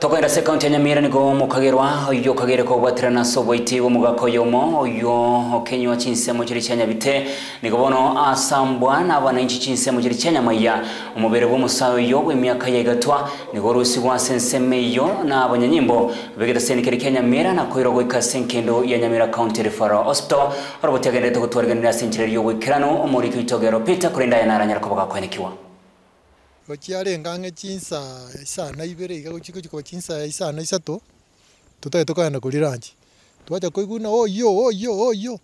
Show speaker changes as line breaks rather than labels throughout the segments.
tokoera se kaunti ya nyamira nigo mukagerwa oyo kagere kobwatirana soboiti bomugaka oyomo oyo okenywa chinsemo chiri chia nyabite nigo bono asambwa na abananchi chinsemo chiri chia nyamaiya omubere yo oyo bw'emiaka ya igatwa nigo orusi gwase ensemo yo na abanyanyimbo begete se nikeri kenya mira na koirwa goika se ya nyamira county referral hospital orobotiagenderete gotwariganira ase enchera eria ogwikerano omoriki oitogero peter kurenda aya naranyara kobagakoenekiwa
kigo kiarengang'e chinsaa isano ibere iga gochiko chikoba chinsaa isano isato totanye tokaenda kori ranchi twacha koiguna oyo oh, oyo oh, oyo oh,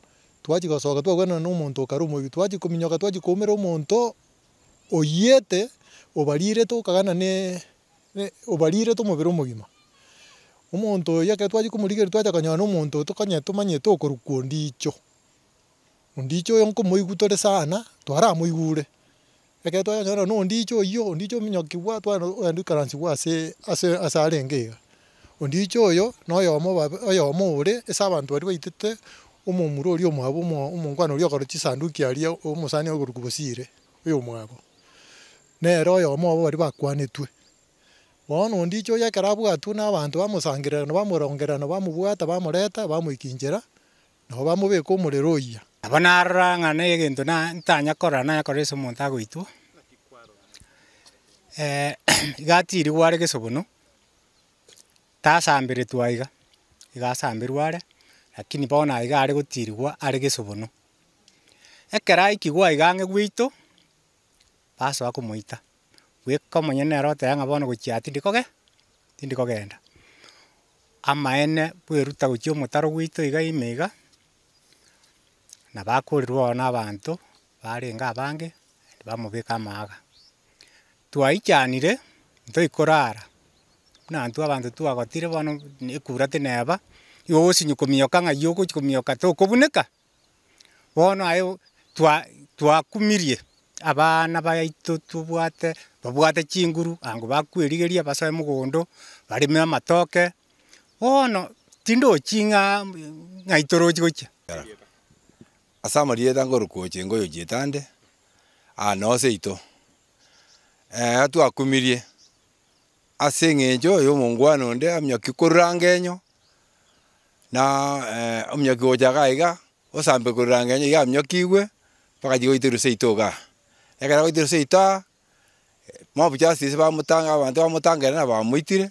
twachia gosoka twabwanana na omonto okare omoibi twachia kominyoka twachia koumera omonto oiyete obarirete okagana na obarirete omobere omogima omonto oyo ekero twachia komorigeria twacha konyoa na omonto tokonye tomanyete okorwa ondicho ondicho oyo nkomoigwa tore sana twaramoigure eke twanyora no ndicho iyo ndicho minyoki twana ndikaransi bwa ase ase ase arenge iga ondicho oyo noyomo oyomo ore ase abanto bari baitete omomura oria omwabo omongwana oria okoro chisanduki aria omosani ogoruku bosire oyo omwabo nero oyomo obo bari bakwanetwe bono ondicho oyo ekero na abanto bamosangerera na bamobwata bamoreta bamoikinchera inchera
nabo bamobeka omorero oiya abo narora ng'ana egento ntanyakorera nanyakora ase omonto agoitwa eh, igati iri ware gesobono tasamberetwa iga iga are lakini bono aiga are gotirigwa are gesobono ekero aikigwa iga ang'e gwito basoa komoita bweka omonyene nero ng'a bono gochia tindi koge amaene bweruta gochia omotaro gwaito iga ime iga na ororo na abanto barenga abange naende bamobeka amaga twaichanire ntoikorara buna abanto twagotire bono ekura tineba igo ogosinywa kominyoka ng'ai ogochi kominyoka tokobuneka bono aye twa twakumirie abana baito tobwate babwate chinguru ango bakwerigeria basoe mogondo bareme amatoke bono tindochi ng'a ng'ai torochi gochia Ah, eh, ase amarieta ngorokoche nkoyo chietande anose
ito eh, atwakumirie ase eng'encho oyo omongwano onde amnyoki koruranga enyo na eh, omnyoki gochaka iga osambe koruranga enyo iga amnyoki igwe mpaka chigoite ruse ito iga ekera goite ruse ito eh, mobuchasi ase bamotanga abanto bamotangere na bamoitire